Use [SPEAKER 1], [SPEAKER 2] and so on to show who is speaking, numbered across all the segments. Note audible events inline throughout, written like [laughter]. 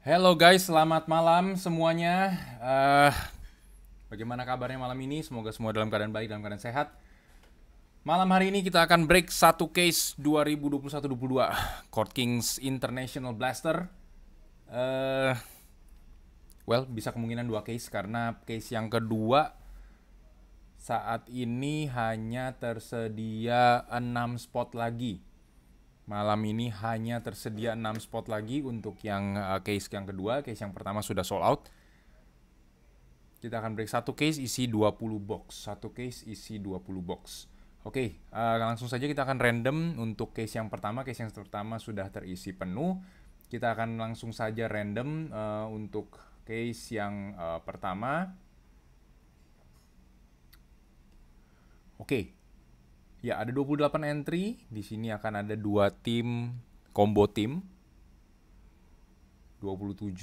[SPEAKER 1] Hello guys, selamat malam semuanya. Uh, bagaimana kabarnya malam ini? Semoga semua dalam keadaan baik, dalam keadaan sehat. Malam hari ini kita akan break satu case 2021-22 Court Kings International Blaster. Uh, well, bisa kemungkinan dua case karena case yang kedua saat ini hanya tersedia 6 spot lagi Malam ini hanya tersedia 6 spot lagi untuk yang uh, case yang kedua. Case yang pertama sudah sold out. Kita akan break satu case isi 20 box. Satu case isi 20 box. Oke, okay, uh, eh, langsung saja kita akan random untuk case yang pertama. Case yang pertama sudah terisi penuh. Kita akan langsung saja random uh, untuk case yang uh, pertama. Oke, Ya, ada 28 entry. Di sini akan ada dua tim combo tim. 27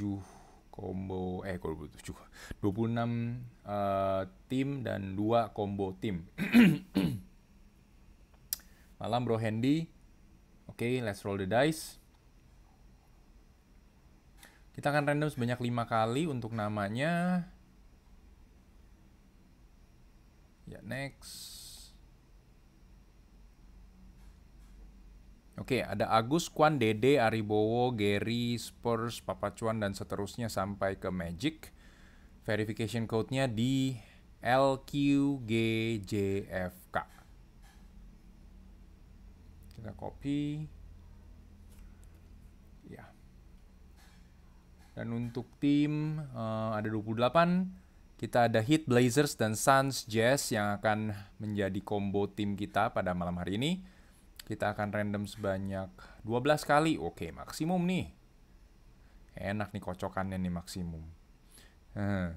[SPEAKER 1] combo eh 27. 26 uh, tim dan dua combo tim. [clears throat] Malam Bro Handy. Oke, okay, let's roll the dice. Kita akan random sebanyak 5 kali untuk namanya. Ya, next. Oke, ada Agus, Kwan, Dede, Aribowo, Gary, Spurs, Papa Cuan, dan seterusnya sampai ke Magic. Verification code-nya di LQGJFK. Kita copy. Ya. Dan untuk tim uh, ada 28. Kita ada Heat Blazers dan Suns Jazz yang akan menjadi combo tim kita pada malam hari ini. Kita akan random sebanyak 12 kali. Oke, maksimum nih. Enak nih kocokannya nih maksimum. Eh,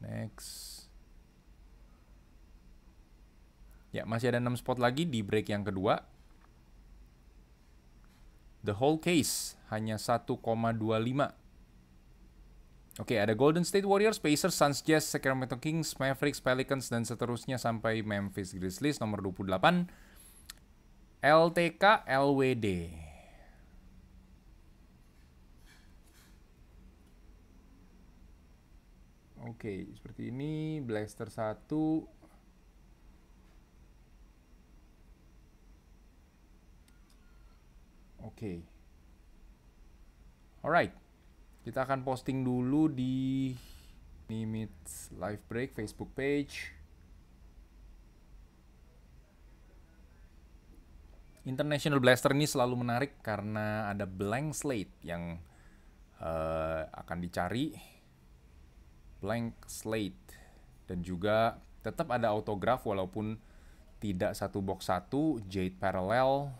[SPEAKER 1] next. Ya, masih ada 6 spot lagi di break yang kedua. The whole case hanya 1,25. Oke, ada Golden State Warriors, Pacers, Suns, Jazz, Sacramento Kings, Mavericks, Pelicans, dan seterusnya sampai Memphis Grizzlies nomor 28. LTK LWD. Oke, seperti ini blaster 1 Oke. Alright. Kita akan posting dulu di Nimitz Live Break Facebook page. International Blaster ini selalu menarik karena ada blank slate yang uh, akan dicari blank slate dan juga tetap ada autograf walaupun tidak satu box satu jade parallel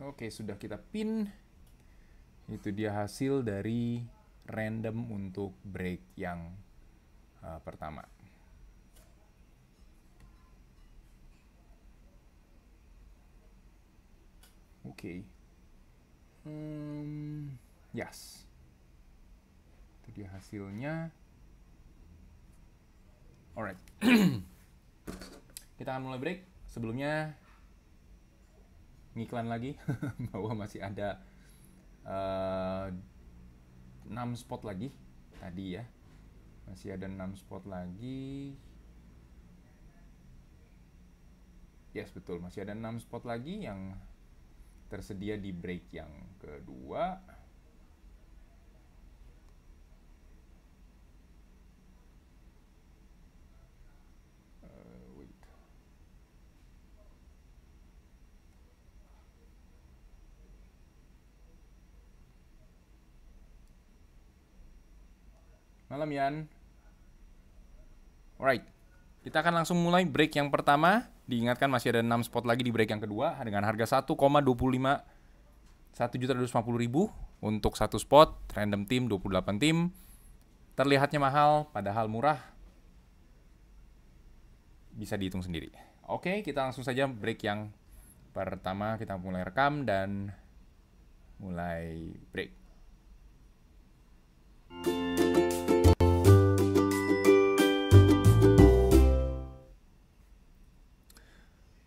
[SPEAKER 1] Oke, sudah kita pin itu dia hasil dari random untuk break yang uh, pertama. Oke. Okay. Hmm, yes. Itu dia hasilnya. Alright. [clears throat] Kita akan mulai break. Sebelumnya ngiklan lagi [laughs] bahwa masih ada 6 eh, spot lagi tadi ya masih ada 6 spot lagi yes betul masih ada 6 spot lagi yang tersedia di break yang kedua Malam Yan. Alright. Kita akan langsung mulai break yang pertama. Diingatkan masih ada 6 spot lagi di break yang kedua dengan harga 1,25 1.250.000 untuk satu spot, random tim 28 tim. Terlihatnya mahal padahal murah. Bisa dihitung sendiri. Oke, kita langsung saja break yang pertama kita mulai rekam dan mulai break.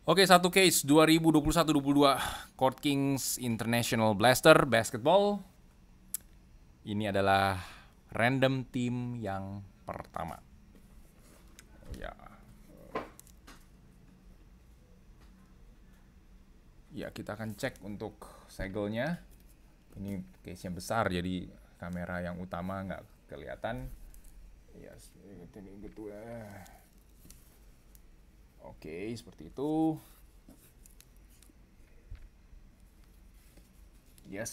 [SPEAKER 1] Oke, satu case 2021-22 Court Kings International Blaster Basketball. Ini adalah random team yang pertama. Ya. Ya, kita akan cek untuk segelnya. Ini case-nya besar jadi kamera yang utama nggak kelihatan. Ya, yes, ini betul. Oke, seperti itu. Yes,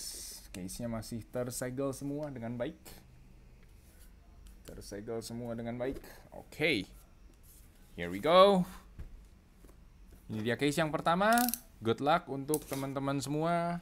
[SPEAKER 1] case-nya masih tersegel semua dengan baik. Tersegel semua dengan baik. Oke. Here we go. Ini dia case yang pertama. Good luck untuk teman-teman semua.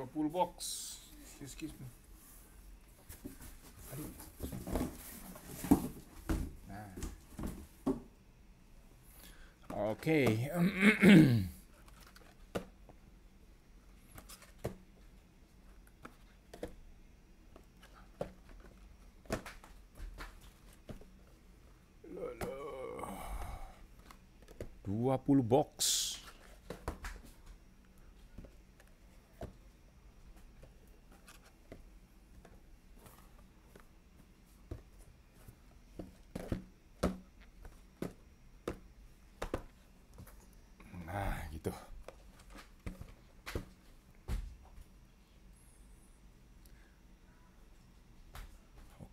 [SPEAKER 1] sebuah pool box. Excuse me. Aduh. Nah. Oke. Okay. [clears throat] Dua puluh box.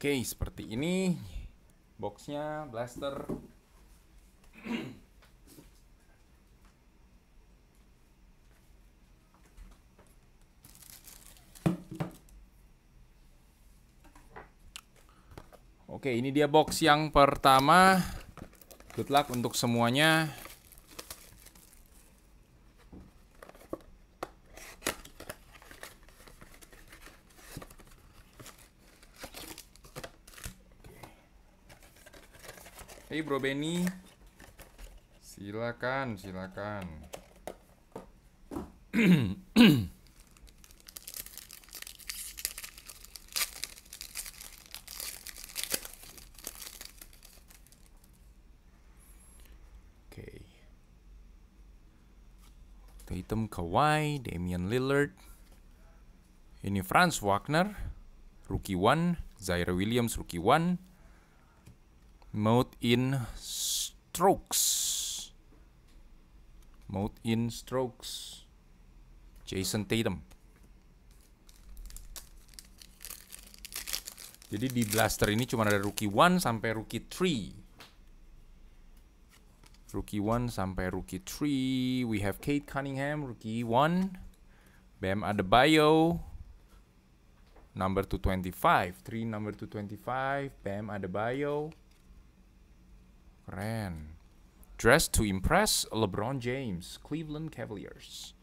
[SPEAKER 1] Oke, seperti ini boxnya blaster. Oke, ini dia box yang pertama. Good luck untuk semuanya. Hey Bro Benny. Silakan, silakan. Oke, Tatum Kawhi, Damian Lillard, ini Franz Wagner, rookie one, Zaire Williams rookie one, mode in strokes mode in strokes Jason Tatum jadi di blaster ini cuma ada rookie 1 sampai rookie 3 rookie 1 sampai rookie 3 we have Kate Cunningham rookie 1 Bam Adebayo number 225 3 number 225 Bam Adebayo Keren. Dress to impress LeBron James, Cleveland Cavaliers.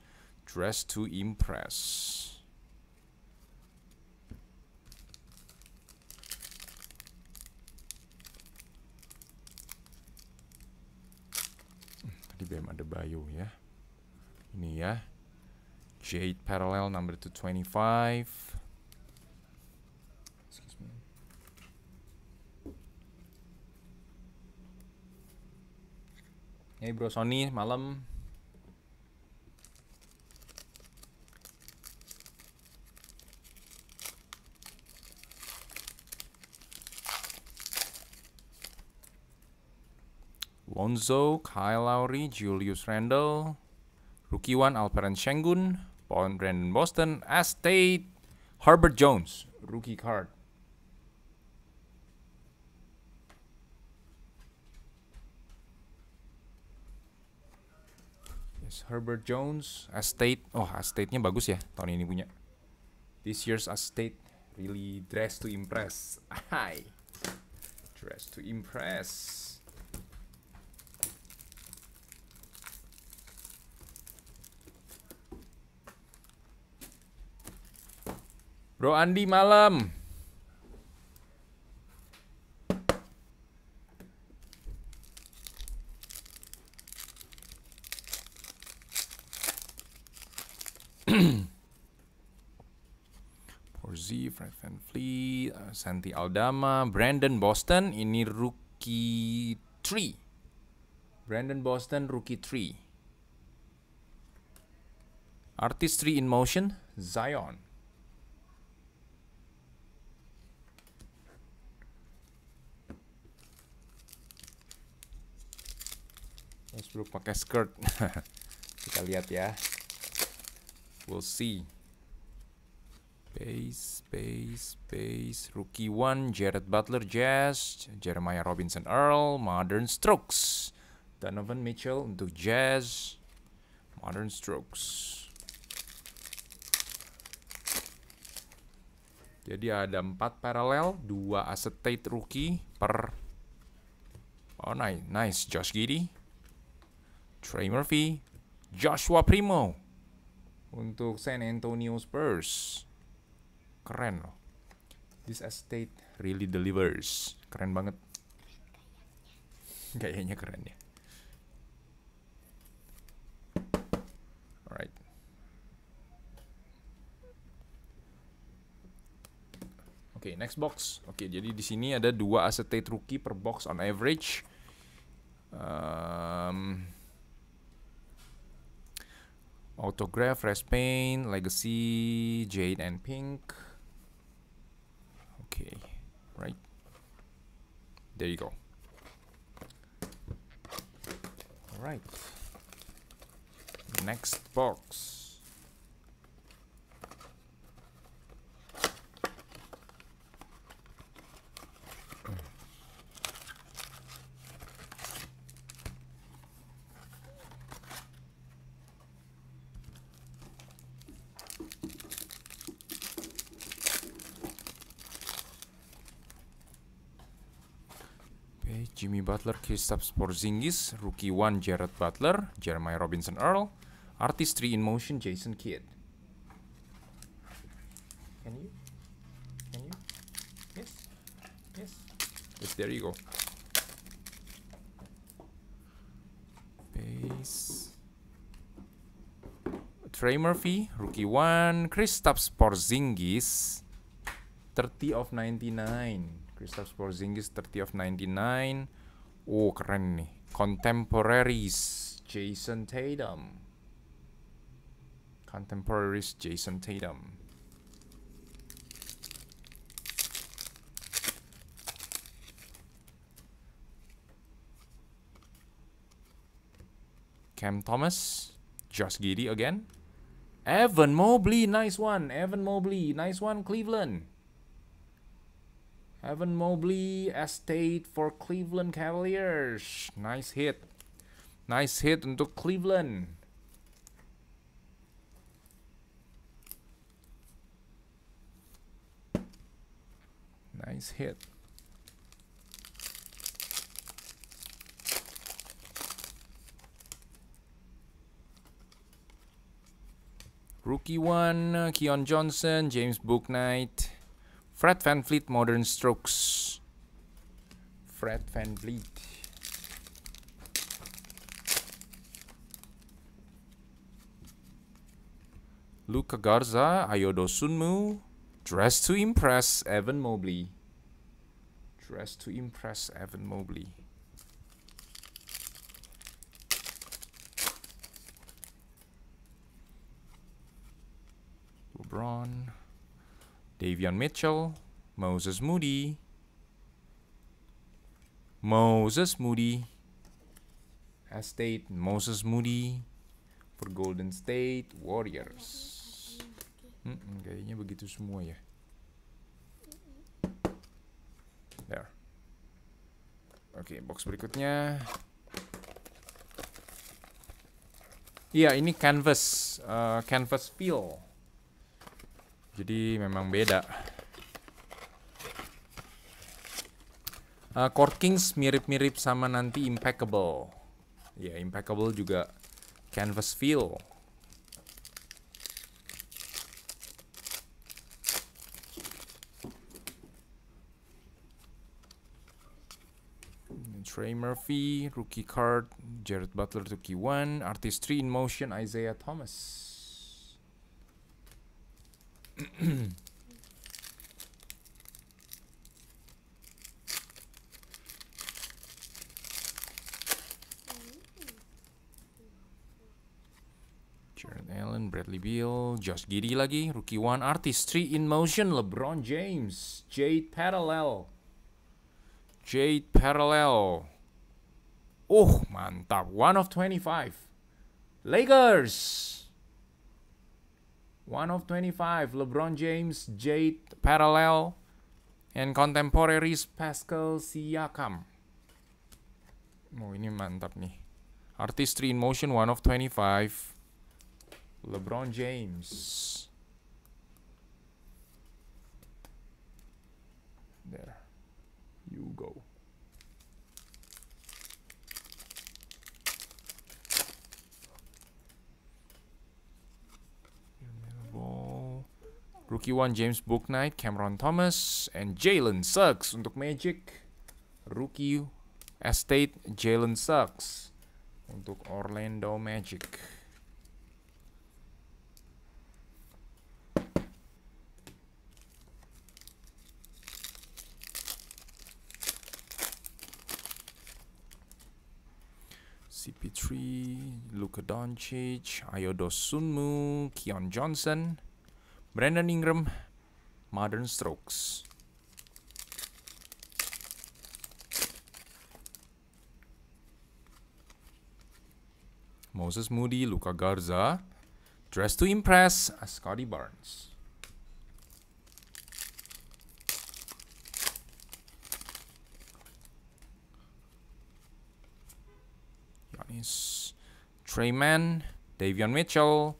[SPEAKER 1] Dress to impress. Tadi BM ada bio ya. Ini ya. Jade parallel number to 25. Hey bro Sony, malam. Lonzo, Kyle Lowry, Julius Randle, Rookie One, Alperen Sengun, Bond Brandon Boston, Estate, Herbert Jones, rookie card. Herbert Jones, Estate. Oh, Estate-nya bagus ya tahun ini punya. This year's Estate really dressed to impress. Hi. Dress to impress. Bro Andi malam. Fred Van Fleet, uh, Santi Aldama, Brandon Boston ini rookie 3. Brandon Boston rookie 3. Artistry in motion Zion. Westbrook pakai skirt. [laughs] Kita lihat ya. We'll see. Pace, pace, pace. Rookie one, Jared Butler Jazz, Jeremiah Robinson Earl, Modern Strokes. Donovan Mitchell untuk Jazz, Modern Strokes. Jadi ada empat paralel, dua acetate rookie per Oh nice, nice Josh Giddy, Trey Murphy, Joshua Primo untuk San Antonio Spurs keren loh this estate really delivers keren banget kayaknya keren ya alright oke okay, next box oke okay, jadi di sini ada dua acetate rookie per box on average um, autograph, respaint, legacy, jade, and pink okay right there you go all right next box Jimmy Butler, Kristaps Porzingis, Rookie 1 Jared Butler, Jeremiah Robinson Earl, Artist 3 in Motion Jason Kidd. Can you? Can you? Yes. Yes. Yes, there you go. Base. Trey Murphy, Rookie 1, Kristaps Porzingis, 30 of 99. Kristaps Porzingis 30 of 99. Oh, keren nih. Contemporaries Jason Tatum. Contemporaries Jason Tatum. Cam Thomas, Josh Giddy again. Evan Mobley, nice one. Evan Mobley, nice one, Cleveland. Evan Mobley, estate for Cleveland Cavaliers. Nice hit. Nice hit untuk Cleveland. Nice hit. Rookie one, Keon Johnson, James Booknight. Fred Van Fleet Modern Strokes. Fred Van Fleet. Luca Garza, Ayodo Sunmu, Dress to Impress, Evan Mobley. Dress to Impress, Evan Mobley. LeBron. Davion Mitchell, Moses Moody, Moses Moody, Estate, Moses Moody, for Golden State Warriors. Hmm, kayaknya begitu semua ya. There. Oke, okay, box berikutnya. Iya, yeah, ini canvas, uh, canvas feel. Jadi memang beda. Uh, Court Kings mirip-mirip sama nanti Impeccable. Ya, yeah, Impeccable juga canvas feel. Trey Murphy, rookie card, Jared Butler rookie one, one, artistry in motion, Isaiah Thomas. [clears throat] Jared Allen, Bradley Beal, Josh Giddy lagi, Rookie One, Artist, Three in Motion, LeBron James, Jade Parallel, Jade Parallel. Oh, mantap. One of 25. Lakers. 1 of 25, LeBron James, Jade Parallel, and contemporaries Pascal Siakam. Oh ini mantap nih. Artistry in Motion 1 of 25. LeBron James. There. You go. Rookie one James Booknight, Cameron Thomas, and Jalen Suggs untuk Magic. Rookie Estate Jalen Suggs untuk Orlando Magic. CP3, Luka Doncic, Ayodo Sunmu, Keon Johnson, Brandon Ingram, Modern Strokes. Moses Moody, Luca Garza, Dress to Impress, Scotty Barnes. Giannis, Treyman, Davion Mitchell,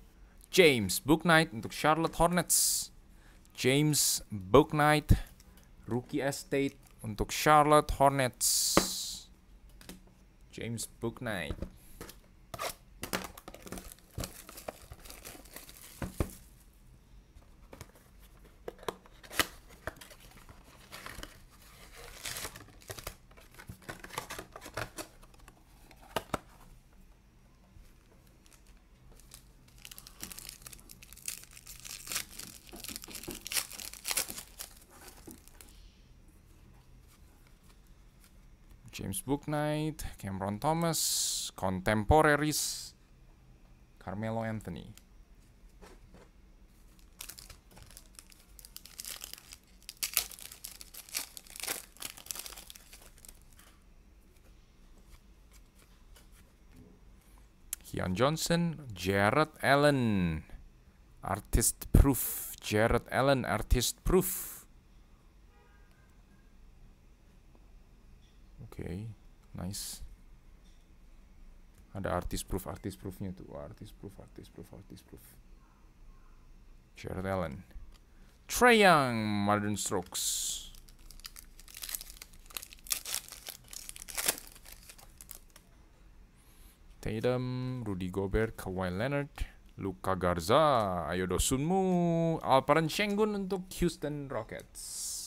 [SPEAKER 1] James Booknight untuk Charlotte Hornets. James Booknight, rookie estate untuk Charlotte Hornets. James Booknight. Gook Knight, Cameron Thomas, contemporaries, Carmelo Anthony. Keon Johnson, Jared Allen, Artist Proof, Jared Allen, Artist Proof. Okay. nice ada artis proof artis proofnya tuh Wah, artis proof artis proof artis proof Jared Allen Trey Young Modern Strokes Tatum, Rudy Gobert, Kawhi Leonard, Luka Garza, Ayodo Sunmu, Alperen Sengun untuk Houston Rockets.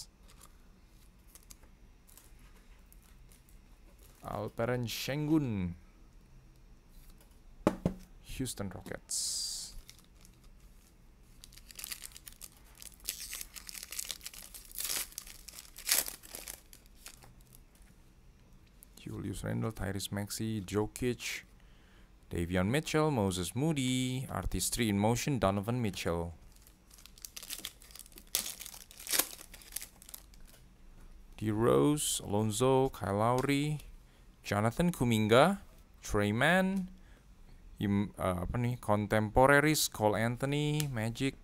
[SPEAKER 1] Alperen Shengun. Houston Rockets. Julius Randle, Tyrese Maxey, Kitch, Davion Mitchell, Moses Moody, Artist 3 in motion, Donovan Mitchell. D Rose, Alonzo, Kyle Lowry, Jonathan Kuminga, Mann, im, uh, apa nih contemporaries Cole Anthony, Magic.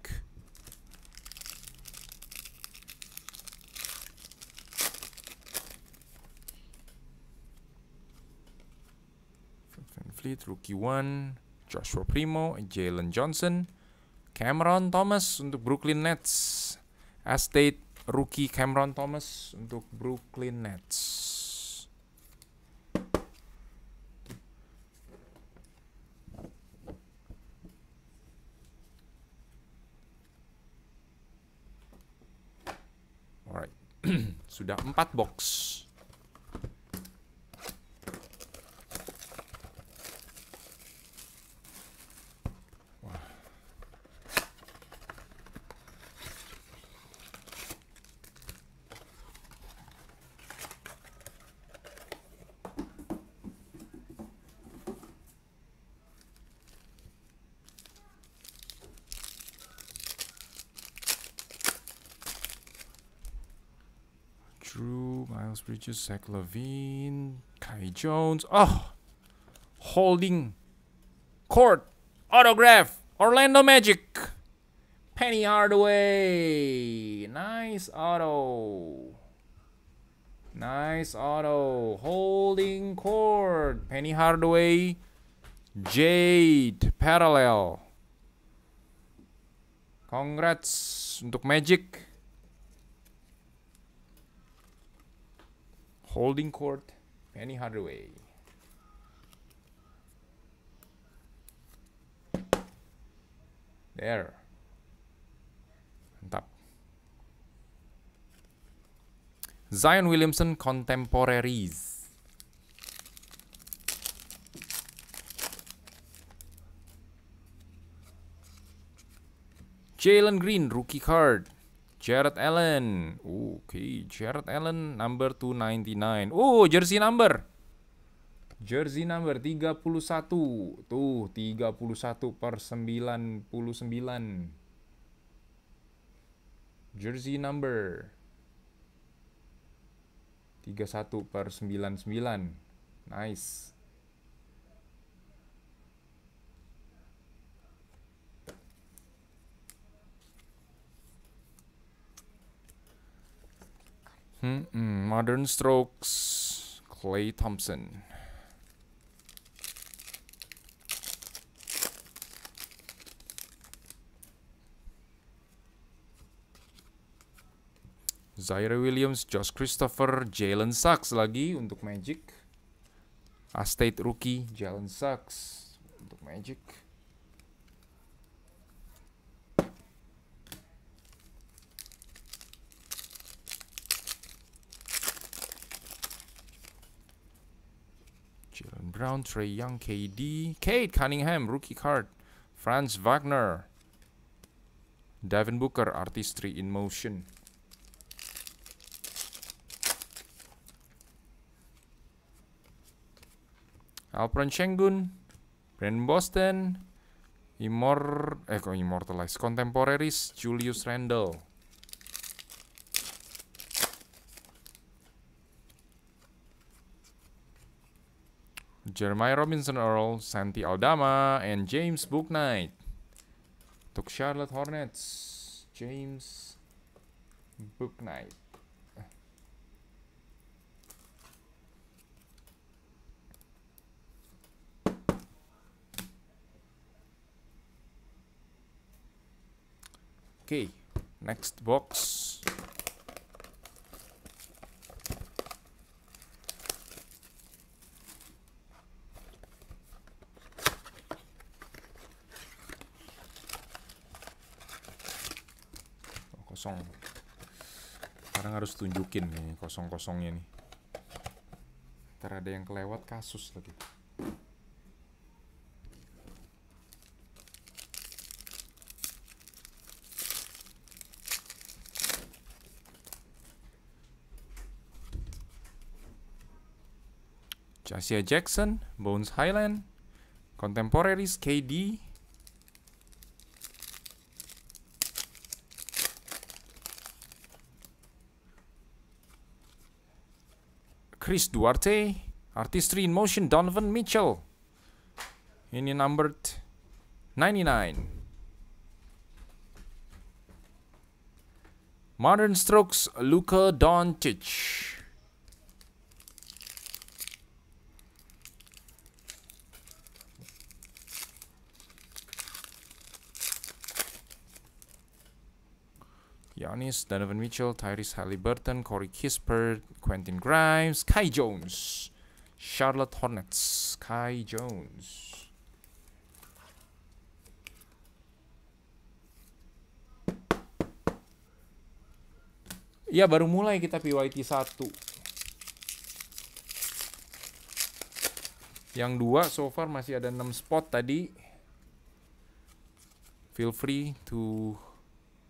[SPEAKER 1] Fleet, Rookie One, Joshua Primo, Jalen Johnson, Cameron Thomas untuk Brooklyn Nets, Estate Rookie Cameron Thomas untuk Brooklyn Nets. Sudah 4 box. Miles Bridges, Zach Levine, Kai Jones. Oh, holding court autograph. Orlando Magic. Penny Hardaway. Nice auto. Nice auto. Holding court. Penny Hardaway. Jade parallel. Congrats untuk Magic. Holding Court, Penny Hardaway. There. Mantap. Zion Williamson Contemporaries. Jalen Green, rookie card. Jared Allen. Oke, okay. Jared Allen number 299. Oh, jersey number. Jersey number 31. Tuh, 31 per 99. Jersey number 31 per 99. Nice. Hmm, hmm, Modern Strokes, Clay Thompson. Zaire Williams, Josh Christopher, Jalen Sachs lagi untuk Magic. A Rookie, Jalen Sachs untuk Magic. round, Trey Young, KD, Kate Cunningham, rookie card, Franz Wagner, Devin Booker, artistry in motion. Alperen Shengun, Brandon Boston, Immor eh, Immortalized Contemporaries, Julius Randle. Jeremiah Robinson Earl, Santi Aldama, and James Booknight. Took Charlotte Hornets. James Booknight. Okay, next box. kosong sekarang harus tunjukin nih kosong-kosongnya nih ntar ada yang kelewat kasus lagi Jasia Jackson, Bones Highland, Contemporaries KD, Chris Duarte. Artistry in Motion, Donovan Mitchell. Ini numbered 99. Modern Strokes, Luka Doncic. Giannis, Donovan Mitchell, Tyrese Halliburton, Corey Kispert, Quentin Grimes, Kai Jones, Charlotte Hornets, Kai Jones. Ya baru mulai kita PYT 1 Yang dua so far masih ada 6 spot tadi Feel free to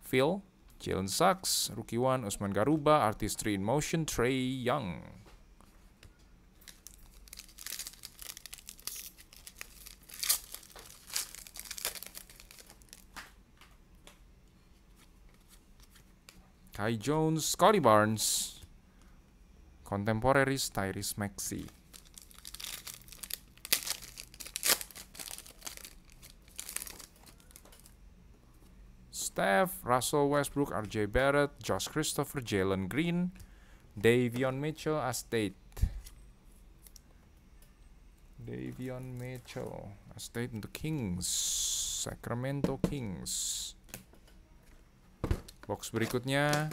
[SPEAKER 1] fill Jalen Sachs, Rookie One, Usman Garuba, Artistry in Motion, Trey Young. Kai Jones, Scotty Barnes, Contemporaries Tyrese Maxey. Steph, Russell Westbrook, RJ Barrett, Josh Christopher, Jalen Green, Davion Mitchell, Astate. Davion Mitchell, Astate untuk Kings, Sacramento Kings. Box berikutnya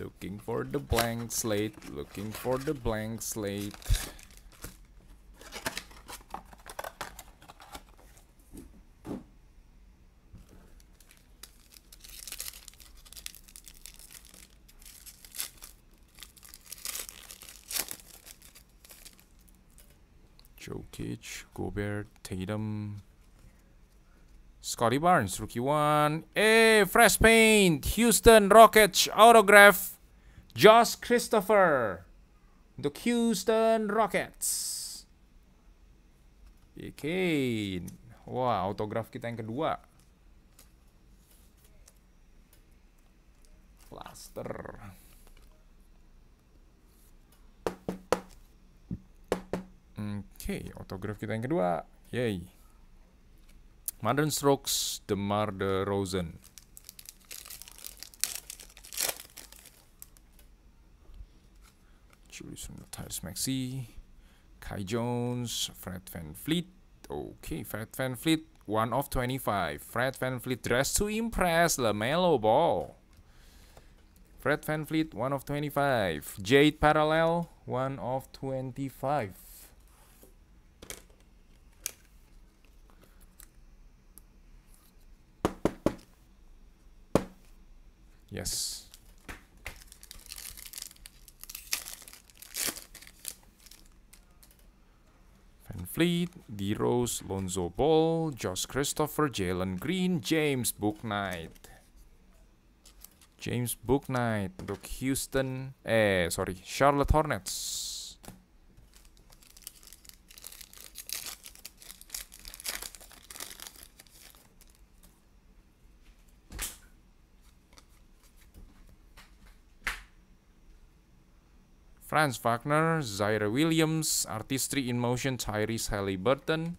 [SPEAKER 1] Looking for the blank slate, looking for the blank slate. Tatum. Hmm, Scotty Barnes, rookie one. Eh, fresh paint. Houston Rockets autograph. Josh Christopher. Untuk Houston Rockets. Oke. Wah, autograf kita yang kedua. Plaster. Oke, autograf kita yang kedua. Yay. Modern Strokes, Demar DeRozan. Julian Tyrese Maxi. Kai Jones, Fred Van Fleet. Okay, Fred Van Fleet, 1 of 25. Fred Van Fleet dressed to impress LaMelo Ball. Fred Van Fleet, 1 of 25. Jade Parallel, 1 of 25. Yes. Van Fleet, D. Rose, Lonzo Ball, Josh Christopher, Jalen Green, James Booknight. James Booknight untuk Houston, eh sorry, Charlotte Hornets. Franz Wagner, Zaire Williams, Artistry in Motion, Tyrese Halliburton.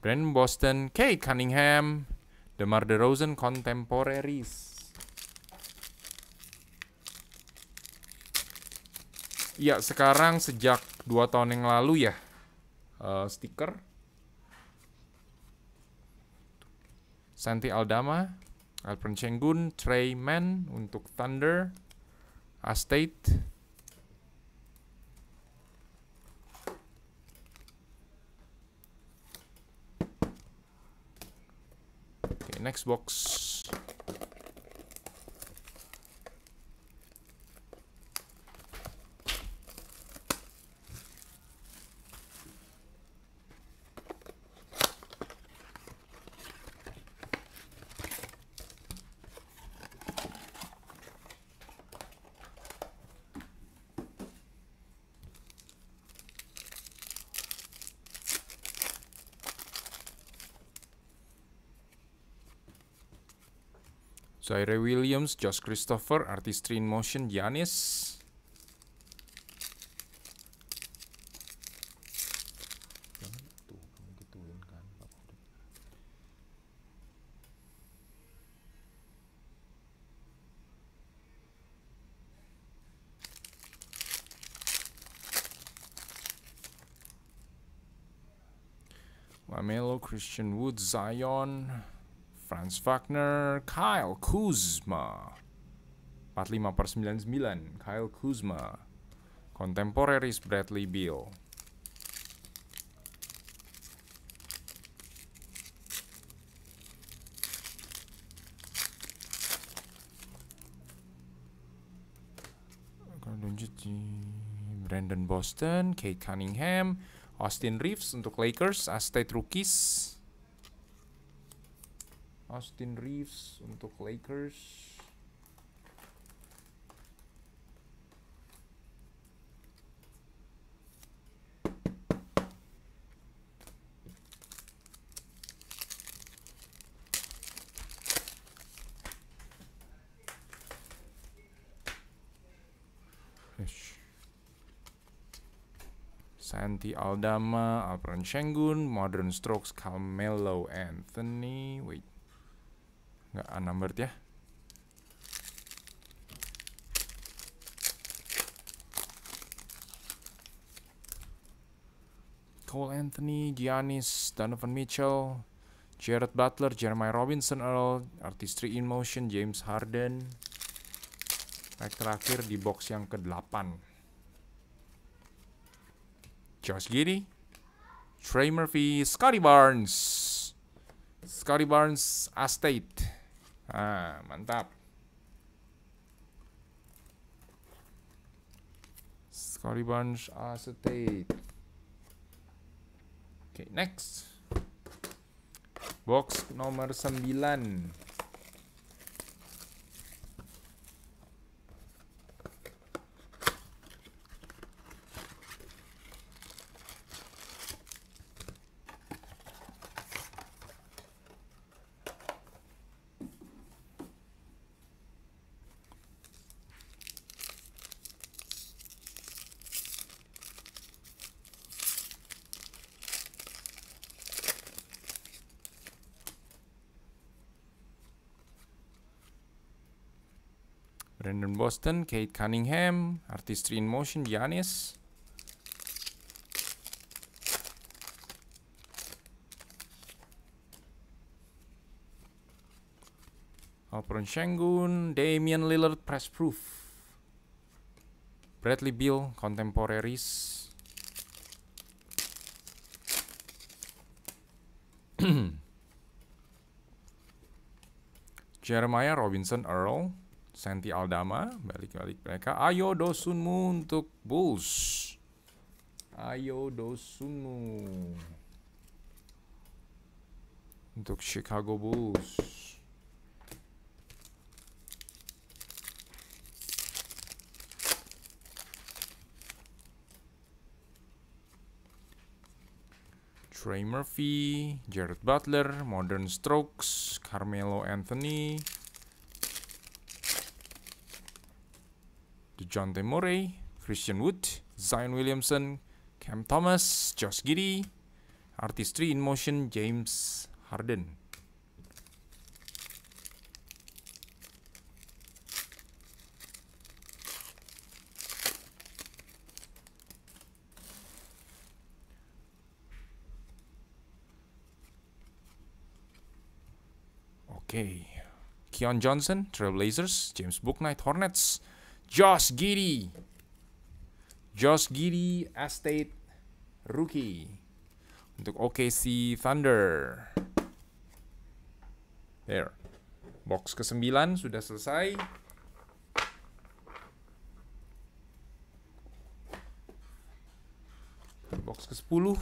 [SPEAKER 1] Brent Boston, Kate Cunningham, DeMar DeRozan Contemporaries. Ya, sekarang sejak dua tahun yang lalu ya, uh, stiker Santi Aldama, Alperen Cenggun, Trey Mann untuk Thunder, Astate, next box. Tyree Williams, Josh Christopher, Artistry in Motion, Giannis. Lamelo, Christian Wood, Zion. Franz Wagner, Kyle Kuzma. 45 per 99, Kyle Kuzma. Contemporaries Bradley Beal. Lanjut Brandon Boston, Kate Cunningham, Austin Reeves untuk Lakers, Astate Rookies, Austin Reeves untuk Lakers Santi Aldama, Alperen Shengun, Modern Strokes, Carmelo Anthony, wait nggak unnumbered ah, ya Cole Anthony, Giannis, Donovan Mitchell, Jared Butler, Jeremiah Robinson, Earl, Artistry in Motion, James Harden. Pack terakhir di box yang ke-8. Josh Giddy, Trey Murphy, Scotty Barnes. Scotty Barnes, Estate ah mantap Scotty Bunch acetate oke okay, next box nomor 9 Boston, Kate Cunningham, Artistry in Motion, Giannis. Alperon Shangun, Damian Lillard, Press Proof. Bradley Beal, Contemporaries. [coughs] Jeremiah Robinson Earl. Santi Aldama balik-balik mereka. Ayo dosunmu untuk Bulls. Ayo dosunmu untuk Chicago Bulls. Trey Murphy, Jared Butler, Modern Strokes, Carmelo Anthony, DeJounte Murray, Christian Wood, Zion Williamson, Cam Thomas, Josh Giddy, Artistry in Motion, James Harden. Okay. Keon Johnson, Trailblazers, James Booknight, Hornets, Josh Giddy. Josh Giddy Estate Rookie. Untuk OKC Thunder. There. Box ke-9 sudah selesai. Box ke-10.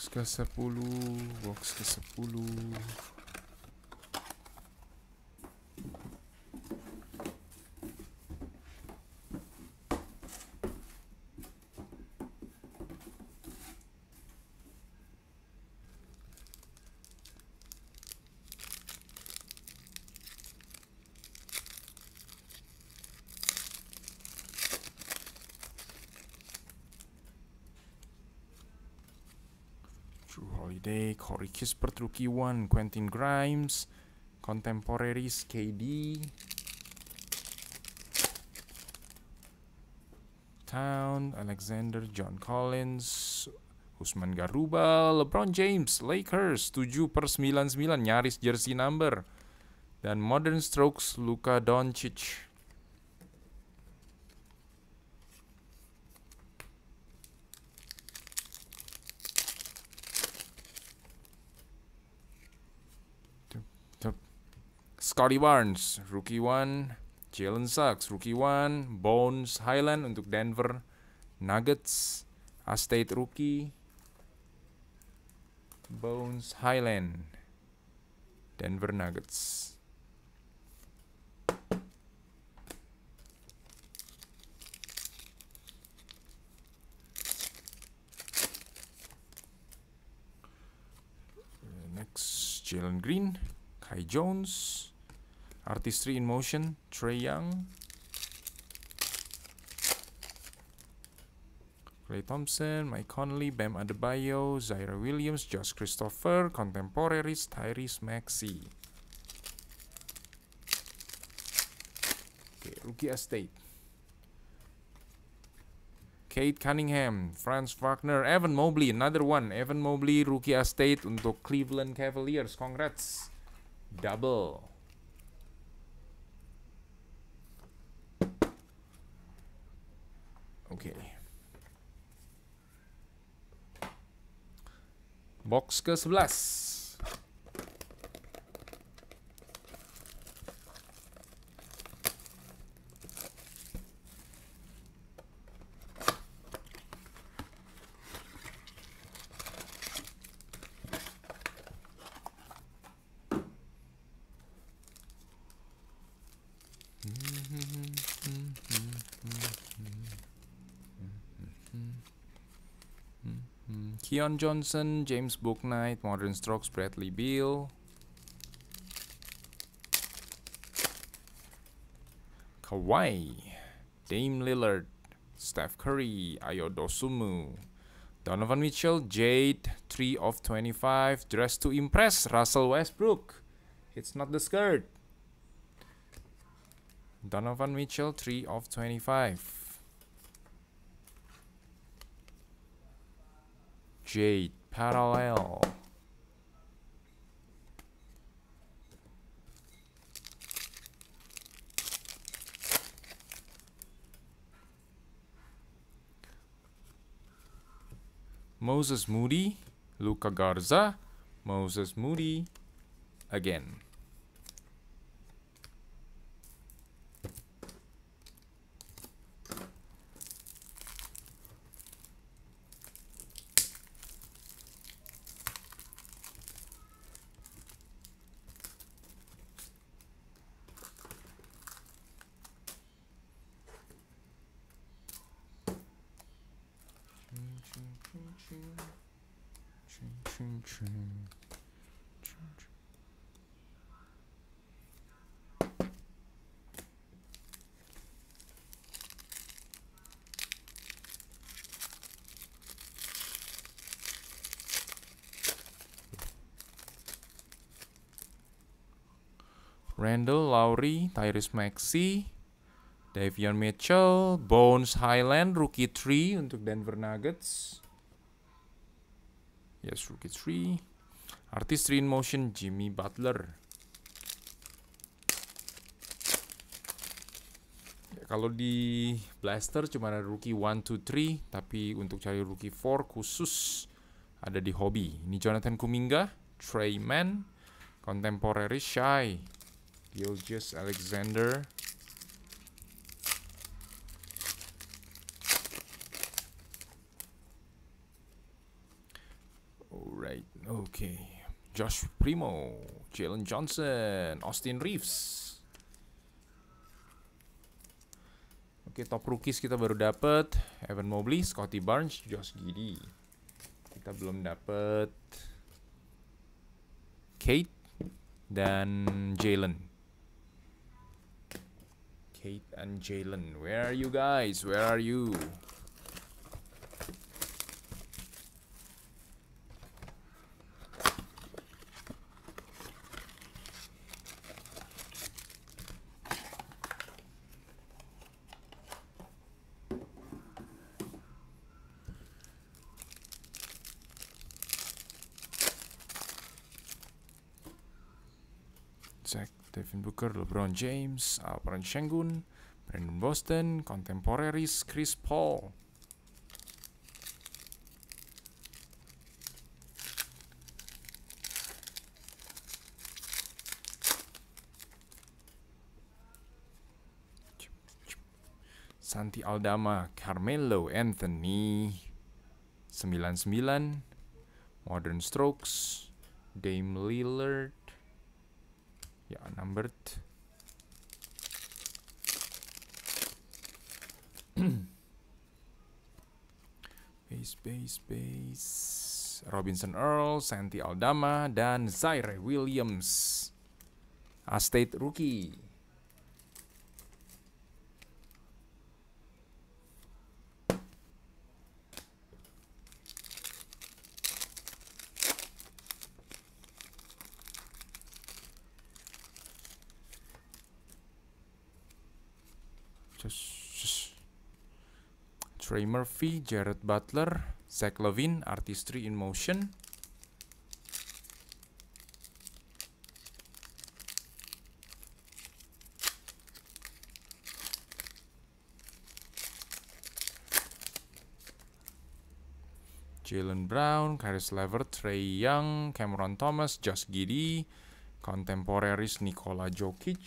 [SPEAKER 1] box ke-10 box ke-10 Rookie One, Quentin Grimes, Contemporaries KD, Town, Alexander, John Collins, Usman Garuba, LeBron James, Lakers 7 per 99 nyaris jersey number dan Modern Strokes Luka Doncic Scotty Barnes, rookie one. Jalen Suggs, rookie one. Bones Highland untuk Denver Nuggets. Astate rookie. Bones Highland. Denver Nuggets. Next, Jalen Green, Kai Jones, Artistry in Motion, Trey Young, Clay Thompson, Mike Conley, Bam Adebayo, Zaire Williams, Josh Christopher, Contemporaries, Tyrese Maxey. Okay, Rookie Estate. Kate Cunningham, Franz Wagner, Evan Mobley, another one. Evan Mobley, Rookie Estate untuk Cleveland Cavaliers. Congrats. Double. Box ke-11. Leon Johnson, James Booknight, Modern Strokes, Bradley Beal, Kawhi, Dame Lillard, Steph Curry, Ayodosumu, Donovan Mitchell, Jade, 3 of 25, Dressed to Impress, Russell Westbrook. It's not the skirt. Donovan Mitchell, 3 of 25. Jade parallel. Moses Moody, Luca Garza, Moses Moody again. Randall Lowry, Tyrese Maxey, Davion Mitchell, Bones Highland, rookie 3 untuk Denver Nuggets. Yes, rookie 3. Artistry in motion, Jimmy Butler. Ya, kalau di Blaster cuma ada rookie 1, 2, 3. Tapi untuk cari rookie 4 khusus ada di Hobby. Ini Jonathan Kuminga, Trey Mann, Contemporary Shy, Gilgis Alexander, okay. Josh Primo, Jalen Johnson, Austin Reeves. Oke, okay, top rookies kita baru dapat Evan Mobley, Scotty Barnes, Josh Giddy. Kita belum dapat Kate dan Jalen. Kate and Jalen, where are you guys? Where are you? Devin Booker, LeBron James, Alperen Sengun, Brandon Boston, Contemporaries, Chris Paul. Santi Aldama, Carmelo Anthony 99 Modern Strokes Dame Lillard numbered [clears throat] base base base Robinson Earl, Santi Aldama dan Zaire Williams. A state rookie. Tray Murphy, Jared Butler, Zach Levine, Artistry in Motion. Jalen Brown, Karis Lever, Trey Young, Cameron Thomas, Josh Giddy, Contemporaries Nikola Jokic,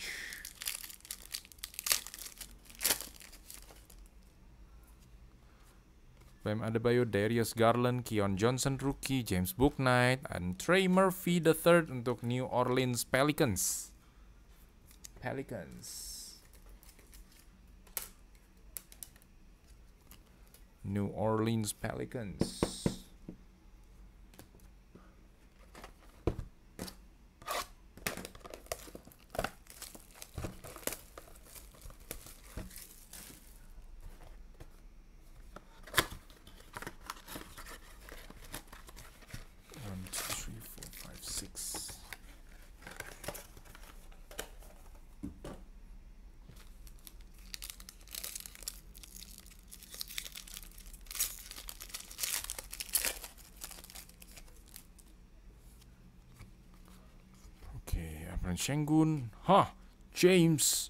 [SPEAKER 1] Bam Adebayo, Darius Garland, Keon Johnson rookie, James Booknight, and Trey Murphy the third untuk New Orleans Pelicans. Pelicans. New Orleans Pelicans. Shengun, huh? James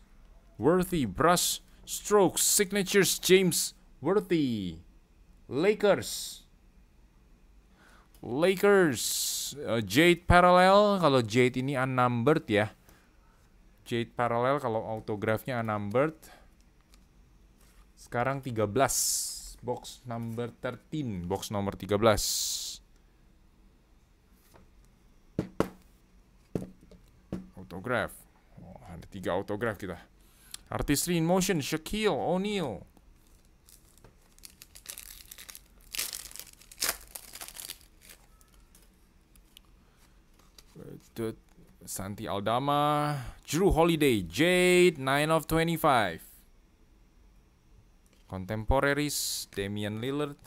[SPEAKER 1] Worthy, brush strokes, signatures, James Worthy, Lakers. Lakers uh, Jade Parallel kalau Jade ini unnumbered ya Jade Parallel kalau autografnya unnumbered sekarang 13 box number 13 box nomor 13 autograf. Oh, ada tiga autograf kita. Artistry in Motion, Shaquille O'Neal. Santi Aldama, Drew Holiday, Jade, 9 of 25. Contemporaries, Damian Lillard.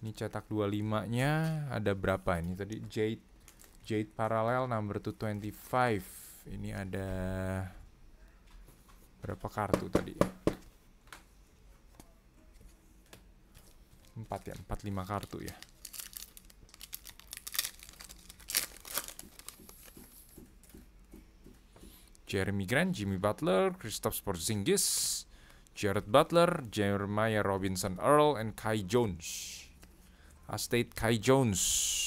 [SPEAKER 1] Ini cetak 25-nya ada berapa ini tadi? Jade Jade Parallel number 225 ini ada berapa kartu tadi ya? empat ya empat lima kartu ya Jeremy Grant, Jimmy Butler, Kristaps Porzingis, Jared Butler, Jeremiah Robinson Earl, and Kai Jones. Estate Kai Jones.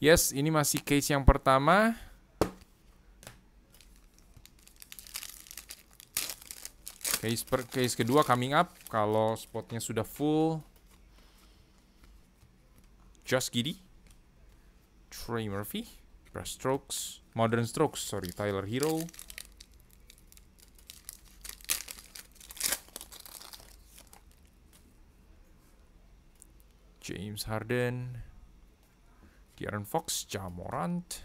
[SPEAKER 1] Yes, ini masih case yang pertama. Case per case kedua coming up kalau spotnya sudah full. just Giddy, Trey Murphy, Brush Strokes, Modern Strokes, sorry, Tyler Hero, James Harden, De'Aaron Fox, Ja Morant,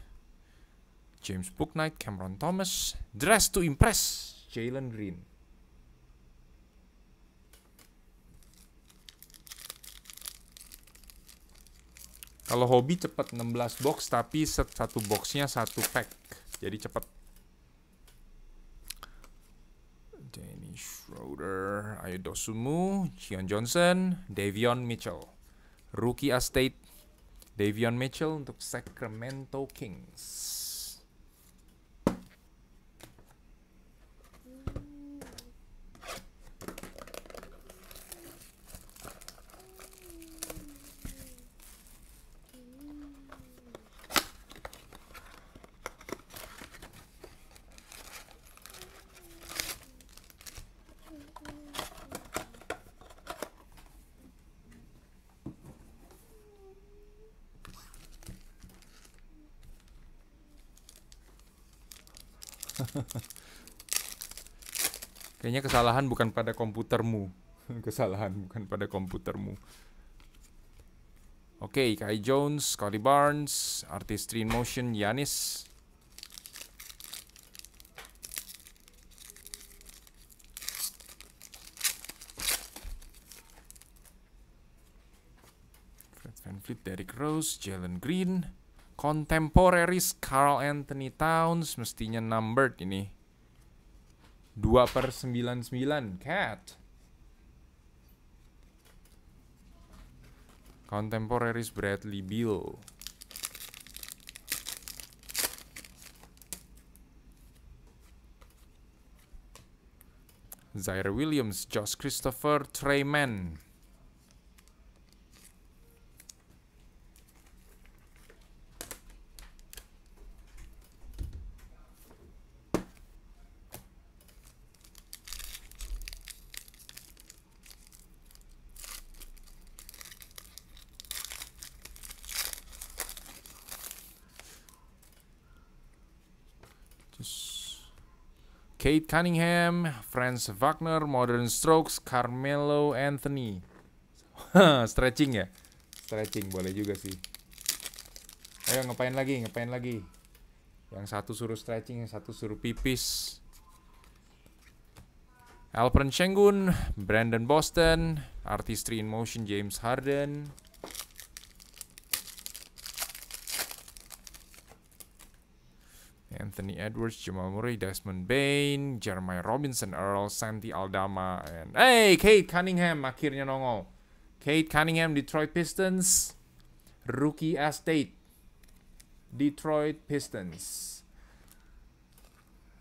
[SPEAKER 1] James Booknight, Cameron Thomas, Dress to Impress, Jalen Green. Kalau hobi cepat 16 box tapi set satu boxnya satu pack. Jadi cepat. Danny Schroeder, Ayo Dosumu, Zion Johnson, Davion Mitchell. Rookie Estate Davion Mitchell untuk Sacramento Kings. Sebenarnya kesalahan bukan pada komputermu. [laughs] kesalahan bukan pada komputermu. Oke, okay, Kai Jones, Cody Barnes, artis Three Motion, Yanis. Fred Van Fleet, Derrick Rose, Jalen Green. Contemporaries Carl Anthony Towns mestinya numbered ini. 2 per 99 Cat Contemporaries Bradley Beal Zaire Williams, Josh Christopher, Treyman Kate Cunningham, Franz Wagner, Modern Strokes, Carmelo Anthony. [laughs] Stretching ya? Stretching boleh juga sih. Ayo ngapain lagi, ngapain lagi. Yang satu suruh stretching, yang satu suruh pipis. Alperen Shengun, Brandon Boston, Artistry in Motion James Harden, Anthony Edwards, Jamal Murray, Desmond Bain, Jeremiah Robinson, Earl, Santi Aldama, and hey, Kate Cunningham akhirnya nongol. Kate Cunningham, Detroit Pistons, rookie estate, Detroit Pistons.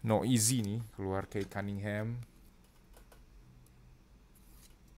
[SPEAKER 1] No easy nih keluar Kate Cunningham.